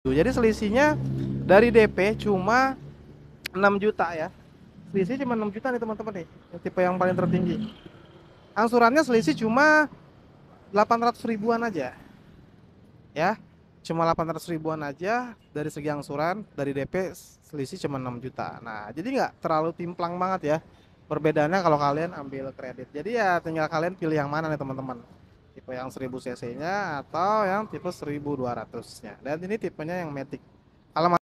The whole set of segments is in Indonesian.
Gitu. Jadi selisihnya dari DP cuma 6 juta ya. Selisih cuma 6 juta nih teman-teman nih, tipe yang paling tertinggi. Angsurannya selisih cuma 800 ribuan aja. Ya, cuma 800 ribuan aja dari segi angsuran, dari DP selisih cuma 6 juta. Nah, jadi nggak terlalu timplang banget ya. Perbedaannya kalau kalian ambil kredit. Jadi ya tinggal kalian pilih yang mana nih teman-teman tipe yang 1000 cc nya atau yang tipe 1200 nya dan ini tipenya yang matic alamat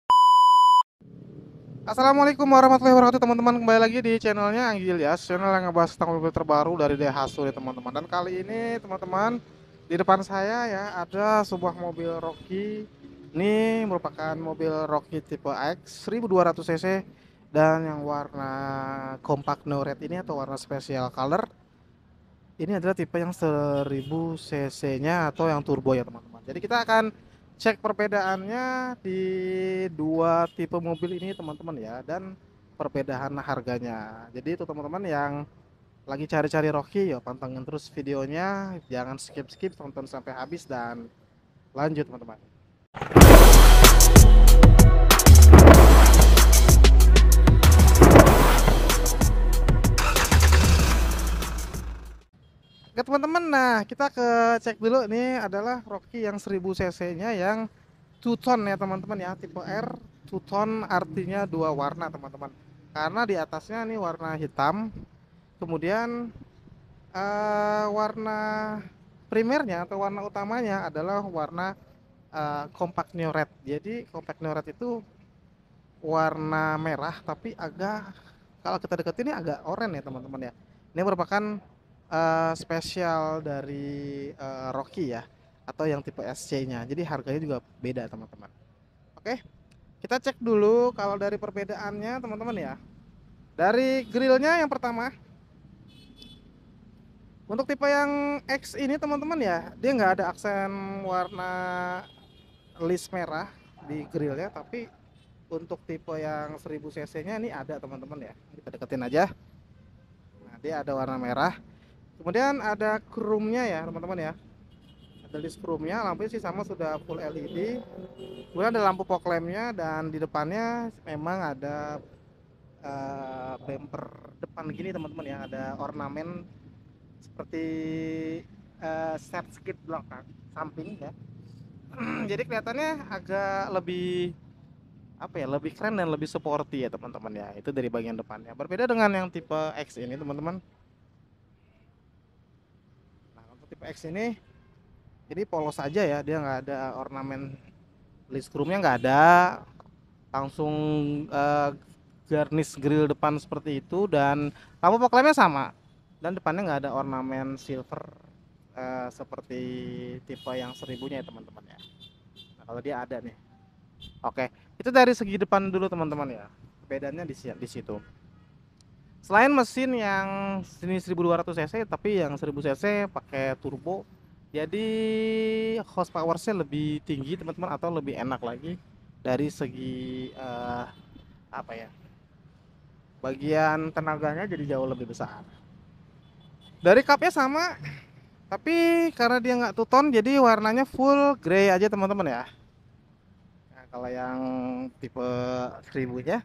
Assalamualaikum warahmatullahi wabarakatuh teman-teman kembali lagi di channelnya Anggil ya channel yang ngebahas tentang mobil terbaru dari Daihatsu ya teman-teman dan kali ini teman-teman di depan saya ya ada sebuah mobil Rocky ini merupakan mobil Rocky tipe X 1200 cc dan yang warna kompak no red ini atau warna special color ini adalah tipe yang 1000 cc-nya atau yang turbo ya teman-teman. Jadi kita akan cek perbedaannya di dua tipe mobil ini teman-teman ya dan perbedaan harganya. Jadi itu teman-teman yang lagi cari-cari Rocky ya pantengin terus videonya, jangan skip-skip tonton sampai habis dan lanjut teman-teman. ke teman-teman nah kita ke cek dulu ini adalah Rocky yang 1000 cc nya yang two tone ya teman-teman ya tipe R two tone artinya dua warna teman-teman karena di atasnya nih warna hitam kemudian uh, warna primernya atau warna utamanya adalah warna uh, compact new red jadi compact new red itu warna merah tapi agak kalau kita deketin ini agak oranye ya teman-teman ya ini merupakan uh, spesial dari uh, Rocky ya atau yang tipe SC-nya. Jadi harganya juga beda teman-teman. Oke, kita cek dulu kalau dari perbedaannya teman-teman ya. Dari grillnya yang pertama. Untuk tipe yang X ini teman-teman ya, dia nggak ada aksen warna list merah di grillnya, tapi untuk tipe yang 1000 cc nya ini ada teman-teman ya. Kita deketin aja. Nah, dia ada warna merah kemudian ada chrome-nya ya teman-teman ya ada list chrome-nya lampunya sih sama sudah full LED kemudian ada lampu fog lamp-nya dan di depannya memang ada uh, bumper depan gini teman-teman ya ada ornamen seperti uh, eh, set skid belakang samping ya jadi kelihatannya agak lebih apa ya lebih keren dan lebih sporty ya teman-teman ya itu dari bagian depannya berbeda dengan yang tipe X ini teman-teman X ini ini polos aja ya dia nggak ada ornamen list chrome-nya nggak ada langsung uh, garnish grill depan seperti itu dan lampu poklemnya sama dan depannya nggak ada ornamen silver uh, seperti tipe yang seribunya ya teman-teman ya nah, kalau dia ada nih oke itu dari segi depan dulu teman-teman ya bedanya di situ selain mesin yang jenis 1200 cc tapi yang 1000 cc pakai turbo jadi horsepower-nya lebih tinggi teman-teman atau lebih enak lagi dari segi uh, apa ya bagian tenaganya jadi jauh lebih besar dari cupnya sama tapi karena dia nggak tuton jadi warnanya full grey aja teman-teman ya nah, kalau yang tipe 1000 seribunya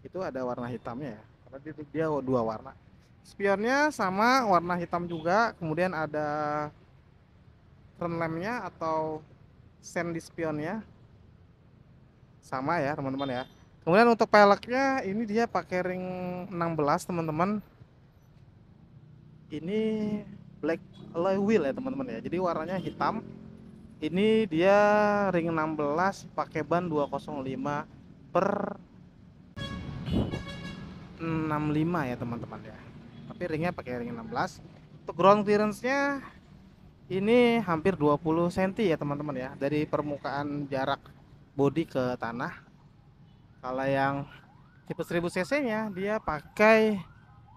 itu ada warna hitamnya ya tadi itu dia dua warna spionnya sama warna hitam juga kemudian ada turn atau sen di spionnya sama ya teman-teman ya kemudian untuk peleknya ini dia pakai ring 16 teman-teman ini black alloy wheel ya teman-teman ya jadi warnanya hitam ini dia ring 16 pakai ban 205 per 65 ya teman-teman ya tapi ringnya pakai ring 16 untuk ground clearance nya ini hampir 20 cm ya teman-teman ya dari permukaan jarak bodi ke tanah kalau yang tipe 1000 cc nya dia pakai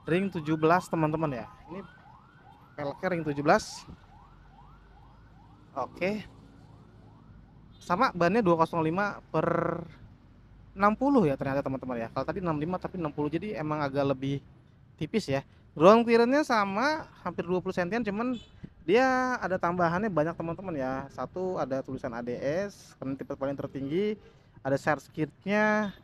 ring 17 teman-teman ya ini peleknya ring 17 oke sama bannya 205 per 60 ya ternyata teman-teman ya kalau tadi 65 tapi 60 jadi emang agak lebih tipis ya ground clearance-nya sama hampir 20 cm cuman dia ada tambahannya banyak teman-teman ya satu ada tulisan ADS karena tipe paling tertinggi ada share skirt-nya,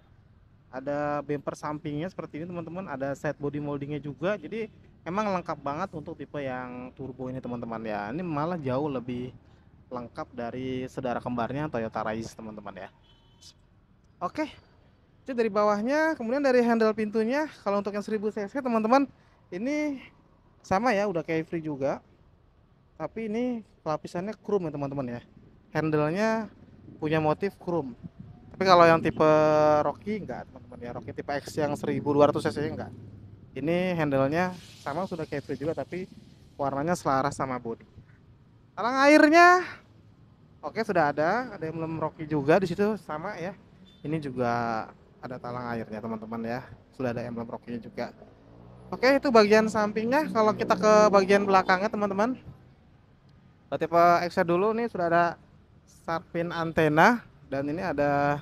ada bumper sampingnya seperti ini teman-teman ada set body molding-nya juga jadi emang lengkap banget untuk tipe yang turbo ini teman-teman ya ini malah jauh lebih lengkap dari saudara kembarnya Toyota Raize teman-teman ya Oke. Itu dari bawahnya, kemudian dari handle pintunya kalau untuk yang 1000 cc teman-teman ini sama ya udah kayak free juga. Tapi ini lapisannya chrome ya teman-teman ya. Handlenya punya motif chrome. Tapi kalau yang tipe Rocky enggak teman-teman ya. Rocky tipe X yang 1200 cc enggak. Ini handlenya sama sudah kayak free juga tapi warnanya selaras sama bodi. Talang airnya oke sudah ada, ada yang belum Rocky juga di situ sama ya ini juga ada talang airnya teman-teman ya sudah ada emblem rokinya juga oke itu bagian sampingnya kalau kita ke bagian belakangnya teman-teman tipe Xer dulu nih sudah ada sarpin antena dan ini ada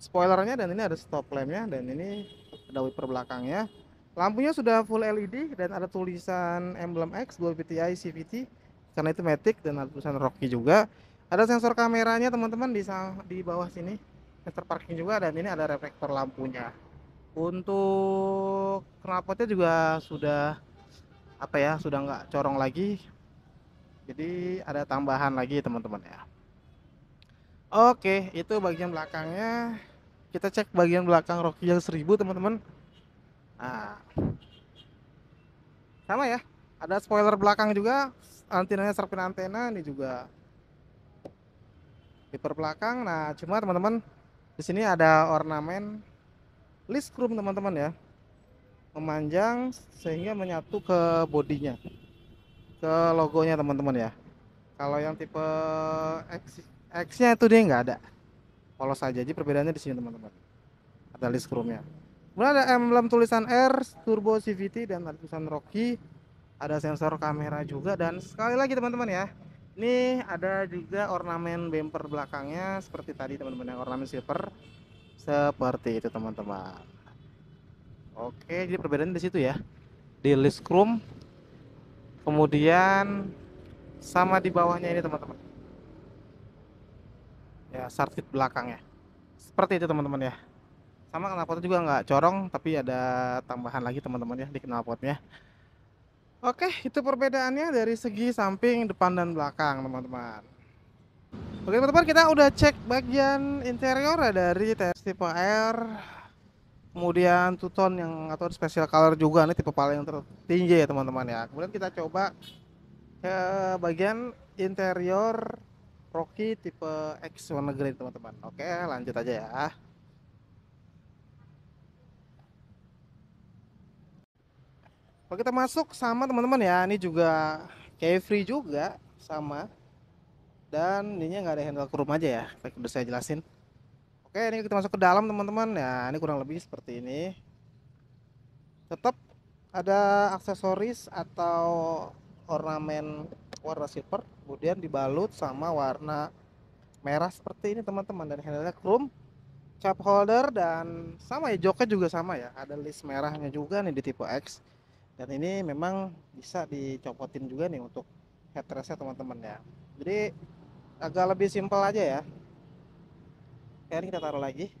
spoilernya dan ini ada stop lampnya dan ini ada wiper belakangnya lampunya sudah full LED dan ada tulisan emblem X 2 PTI CVT karena itu matic dan ada tulisan Rocky juga ada sensor kameranya teman-teman di di bawah sini sensor parking juga dan ini ada reflektor lampunya untuk knalpotnya juga sudah apa ya sudah nggak corong lagi jadi ada tambahan lagi teman-teman ya oke itu bagian belakangnya kita cek bagian belakang Rocky yang 1000 teman-teman nah sama ya ada spoiler belakang juga antenanya serpin antena ini juga Wiper belakang. Nah, cuma teman-teman di sini ada ornamen list chrome teman-teman ya. Memanjang sehingga menyatu ke bodinya. Ke logonya teman-teman ya. Kalau yang tipe X X-nya itu dia nggak ada. Polos saja. Jadi perbedaannya di sini teman-teman. Ada list chrome-nya. Kemudian ada emblem tulisan R, turbo CVT dan tulisan Rocky. Ada sensor kamera juga dan sekali lagi teman-teman ya ini ada juga ornamen bumper belakangnya seperti tadi teman-teman yang ornamen silver seperti itu teman-teman oke jadi perbedaannya di situ ya di list chrome kemudian sama di bawahnya ini teman-teman ya sarkit belakangnya seperti itu teman-teman ya sama knalpotnya juga nggak corong tapi ada tambahan lagi teman-teman ya di knalpotnya Oke, itu perbedaannya dari segi samping, depan, dan belakang, teman-teman. Oke, teman-teman, kita udah cek bagian interior ya, dari TS tipe R. Kemudian Tuton yang atau special color juga nih tipe paling tertinggi ya, teman-teman ya. Kemudian kita coba ke bagian interior Rocky tipe X warna green, teman-teman. Oke, lanjut aja ya. kalau kita masuk sama teman-teman ya ini juga free juga sama dan ini nggak ada handle chrome aja ya udah saya jelasin oke ini kita masuk ke dalam teman-teman ya ini kurang lebih seperti ini tetap ada aksesoris atau ornamen warna silver kemudian dibalut sama warna merah seperti ini teman-teman dan handle chrome cap holder dan sama ya joknya juga sama ya ada list merahnya juga nih di tipe X dan ini memang bisa dicopotin juga nih untuk headrestnya teman-teman ya jadi agak lebih simpel aja ya Oke, kita taruh lagi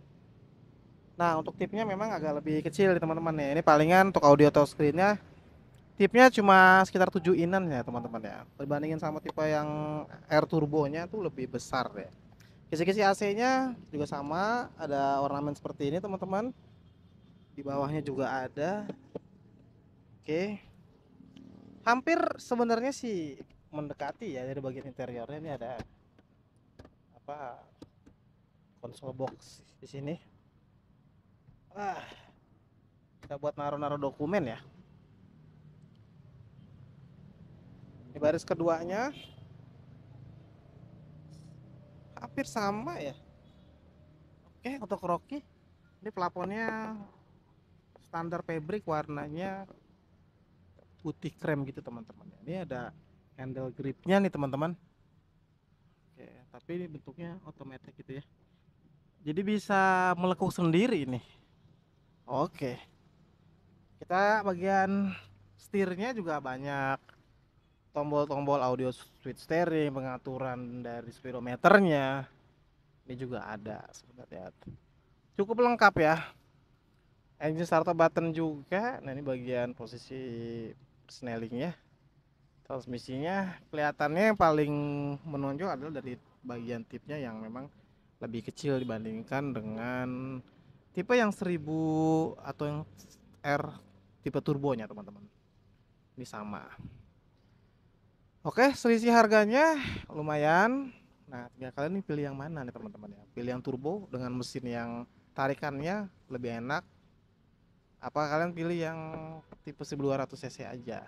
nah untuk tipnya memang agak lebih kecil nih teman-teman ya ini palingan untuk audio screennya tipnya cuma sekitar 7 inan ya teman-teman ya dibandingin sama tipe yang air turbonya tuh lebih besar ya kisi-kisi AC nya juga sama ada ornamen seperti ini teman-teman di bawahnya juga ada Oke. Hampir sebenarnya sih mendekati ya dari bagian interiornya ini ada apa konsol box di sini. Ah, kita buat naruh-naruh dokumen ya. Ini baris keduanya hampir sama ya. Oke, untuk Rocky ini plafonnya standar fabric warnanya putih krem gitu teman-teman ini ada handle gripnya nih teman-teman oke tapi ini bentuknya otomatis gitu ya jadi bisa melekuk sendiri ini oke kita bagian setirnya juga banyak tombol-tombol audio switch steering pengaturan dari speedometernya ini juga ada sebenarnya cukup lengkap ya engine starter button juga nah ini bagian posisi snellingnya transmisinya kelihatannya yang paling menonjol adalah dari bagian tipnya yang memang lebih kecil dibandingkan dengan tipe yang 1000 atau yang R tipe turbonya teman-teman ini sama oke selisih harganya lumayan nah tinggal kalian pilih yang mana nih teman-teman ya pilih yang turbo dengan mesin yang tarikannya lebih enak apa kalian pilih yang tipe 1200 cc aja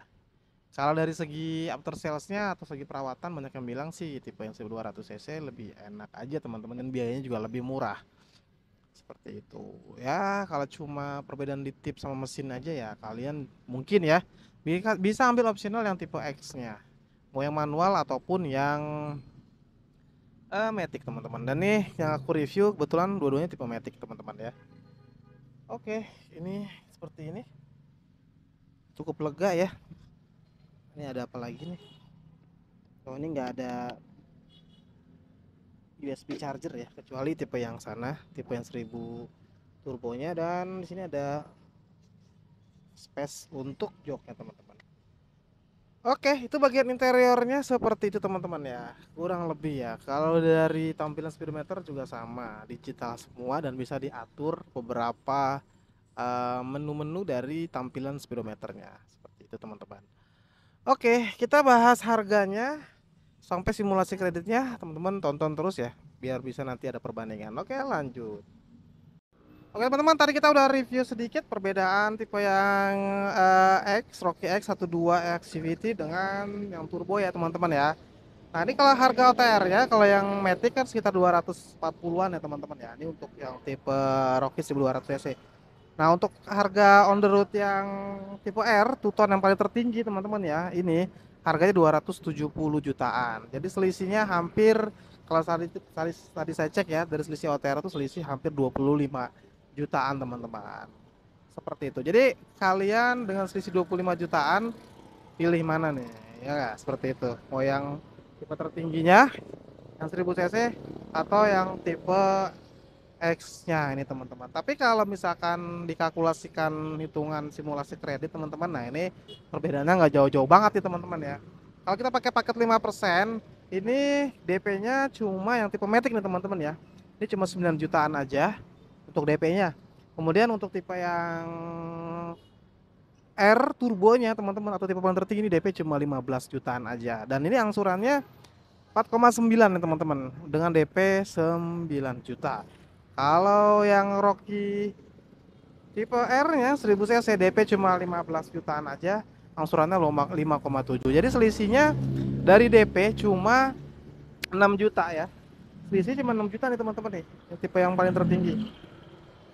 kalau dari segi after salesnya atau segi perawatan banyak yang bilang sih tipe yang 1200 cc lebih enak aja teman-teman dan biayanya juga lebih murah seperti itu ya kalau cuma perbedaan di tip sama mesin aja ya kalian mungkin ya bisa ambil opsional yang tipe X nya mau yang manual ataupun yang uh, matic teman-teman dan nih yang aku review kebetulan dua-duanya tipe matic teman-teman ya Oke, ini seperti ini. Cukup lega ya. Ini ada apa lagi nih? Oh, ini nggak ada USB charger ya, kecuali tipe yang sana, tipe yang 1000 turbonya dan di sini ada space untuk joknya teman-teman. Oke, itu bagian interiornya seperti itu teman-teman ya. Kurang lebih ya. Kalau dari tampilan speedometer juga sama, digital semua dan bisa diatur beberapa eh, menu-menu uh, dari tampilan speedometernya. Seperti itu teman-teman. Oke, kita bahas harganya sampai simulasi kreditnya, teman-teman tonton terus ya biar bisa nanti ada perbandingan. Oke, lanjut. Oke teman-teman, tadi kita udah review sedikit perbedaan tipe yang uh, X, Rocky X12 Activity dengan yang turbo ya teman-teman ya. Nah ini kalau harga OTR ya, kalau yang Matic kan sekitar 240-an ya teman-teman ya. Ini untuk yang tipe Rocky 1200 cc. Nah untuk harga on the road yang tipe R, tuton yang paling tertinggi teman-teman ya, ini harganya 270 jutaan. Jadi selisihnya hampir, kalau tadi, tadi, tadi saya cek ya, dari selisih OTR itu selisih hampir 25 jutaan teman-teman seperti itu jadi kalian dengan selisih 25 jutaan pilih mana nih ya gak? seperti itu mau yang tipe tertingginya yang 1000 cc atau yang tipe X nya ini teman-teman tapi kalau misalkan dikalkulasikan hitungan simulasi kredit teman-teman nah ini perbedaannya nggak jauh-jauh banget nih teman-teman ya kalau kita pakai paket 5% ini DP nya cuma yang tipe Matic nih teman-teman ya ini cuma 9 jutaan aja untuk DP-nya. Kemudian untuk tipe yang R turbonya teman-teman atau tipe paling tertinggi ini DP cuma 15 jutaan aja. Dan ini angsurannya 4,9 nih ya, teman-teman dengan DP 9 juta. Kalau yang Rocky tipe R-nya 1000 cc DP cuma 15 jutaan aja, angsurannya 5,7. Jadi selisihnya dari DP cuma 6 juta ya. Selisih cuma 6 juta nih teman-teman nih, tipe yang paling tertinggi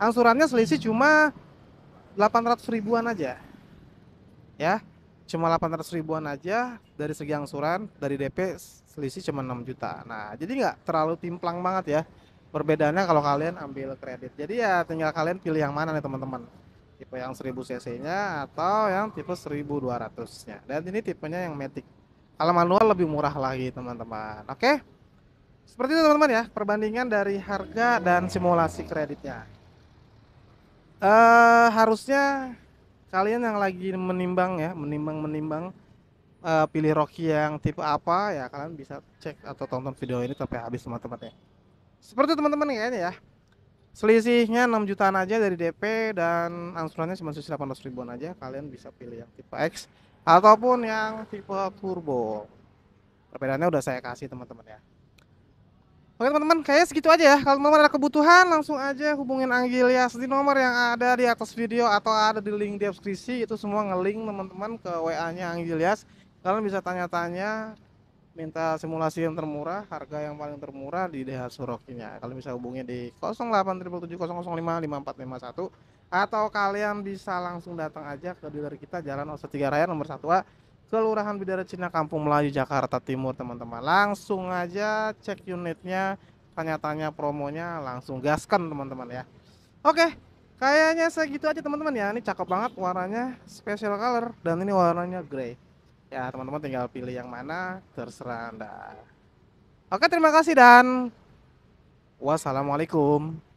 angsurannya selisih cuma 800 ribuan aja ya cuma 800 ribuan aja dari segi angsuran dari DP selisih cuma 6 juta nah jadi nggak terlalu timplang banget ya perbedaannya kalau kalian ambil kredit jadi ya tinggal kalian pilih yang mana nih teman-teman tipe yang 1000 cc nya atau yang tipe 1200 nya dan ini tipenya yang matic kalau manual lebih murah lagi teman-teman oke seperti itu teman-teman ya perbandingan dari harga dan simulasi kreditnya uh, harusnya kalian yang lagi menimbang ya menimbang menimbang uh, pilih Rocky yang tipe apa ya kalian bisa cek atau tonton video ini sampai habis teman-teman ya seperti teman-teman kayaknya ya selisihnya 6 jutaan aja dari DP dan angsurannya cuma sisi 800 ribuan aja kalian bisa pilih yang tipe X ataupun yang tipe turbo perbedaannya udah saya kasih teman-teman ya Oke teman-teman, kayak segitu aja ya. Kalau teman-teman ada kebutuhan, langsung aja hubungin Anggilias di nomor yang ada di atas video atau ada di link di deskripsi. Itu semua ngelink teman-teman ke WA-nya Anggilias. Kalian bisa tanya-tanya, minta simulasi yang termurah, harga yang paling termurah di DH Surokinya. Kalian bisa hubungi di 0877005541 atau kalian bisa langsung datang aja ke dealer kita Jalan Oso 3 Raya nomor 1A Kelurahan Bidara Cina Kampung Melayu Jakarta Timur teman-teman langsung aja cek unitnya tanya-tanya promonya langsung gaskan teman-teman ya oke kayaknya segitu aja teman-teman ya ini cakep banget warnanya special color dan ini warnanya grey ya teman-teman tinggal pilih yang mana terserah anda oke terima kasih dan wassalamualaikum